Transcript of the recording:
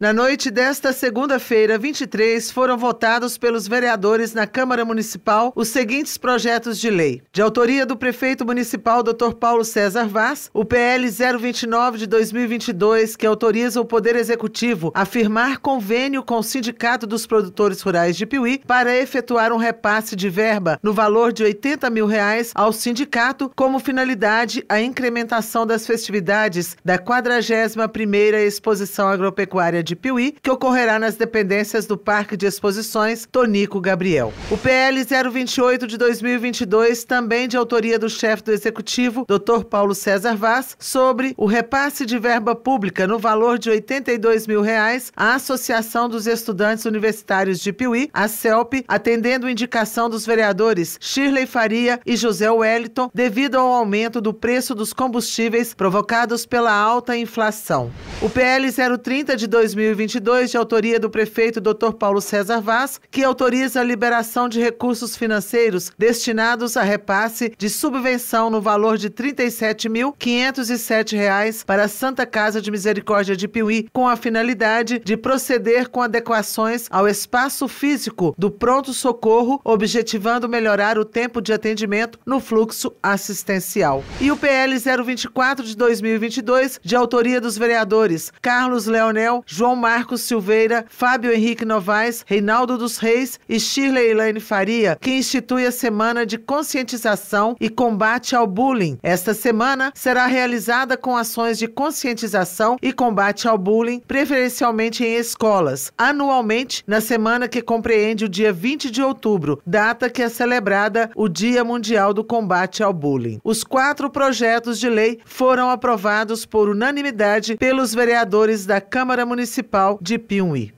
Na noite desta segunda-feira, 23, foram votados pelos vereadores na Câmara Municipal os seguintes projetos de lei. De autoria do prefeito municipal Dr. Paulo César Vaz, o PL 029 de 2022, que autoriza o Poder Executivo a firmar convênio com o Sindicato dos Produtores Rurais de Piuí para efetuar um repasse de verba no valor de 80 mil reais ao sindicato, como finalidade a incrementação das festividades da 41ª Exposição Agropecuária de Piuí, que ocorrerá nas dependências do Parque de Exposições Tonico Gabriel. O PL 028 de 2022, também de autoria do chefe do Executivo, Dr. Paulo César Vaz, sobre o repasse de verba pública no valor de R$ 82 mil reais à Associação dos Estudantes Universitários de Piuí, a CELP, atendendo indicação dos vereadores Shirley Faria e José Wellington, devido ao aumento do preço dos combustíveis provocados pela alta inflação. O PL 030 de 2022, de autoria do prefeito Dr. Paulo César Vaz, que autoriza a liberação de recursos financeiros destinados a repasse de subvenção no valor de R$ 37.507 para a Santa Casa de Misericórdia de Piuí, com a finalidade de proceder com adequações ao espaço físico do pronto-socorro, objetivando melhorar o tempo de atendimento no fluxo assistencial. E o PL 024 de 2022, de autoria dos vereadores vereadores Carlos Leonel, João Marcos Silveira, Fábio Henrique Novaes, Reinaldo dos Reis e Shirley Elaine Faria, que institui a Semana de Conscientização e Combate ao Bullying. Esta semana será realizada com ações de conscientização e combate ao bullying, preferencialmente em escolas, anualmente na semana que compreende o dia 20 de outubro, data que é celebrada o Dia Mundial do Combate ao Bullying. Os quatro projetos de lei foram aprovados por unanimidade pelos vereadores da Câmara Municipal de Piumhi.